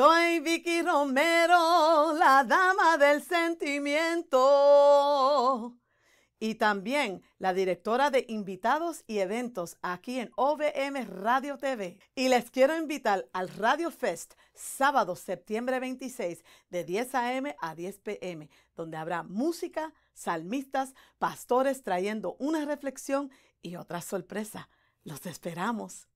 Soy Vicky Romero, la dama del sentimiento. Y también la directora de invitados y eventos aquí en OVM Radio TV. Y les quiero invitar al Radio Fest sábado, septiembre 26, de 10 a.m. a 10 p.m., donde habrá música, salmistas, pastores trayendo una reflexión y otra sorpresa. Los esperamos.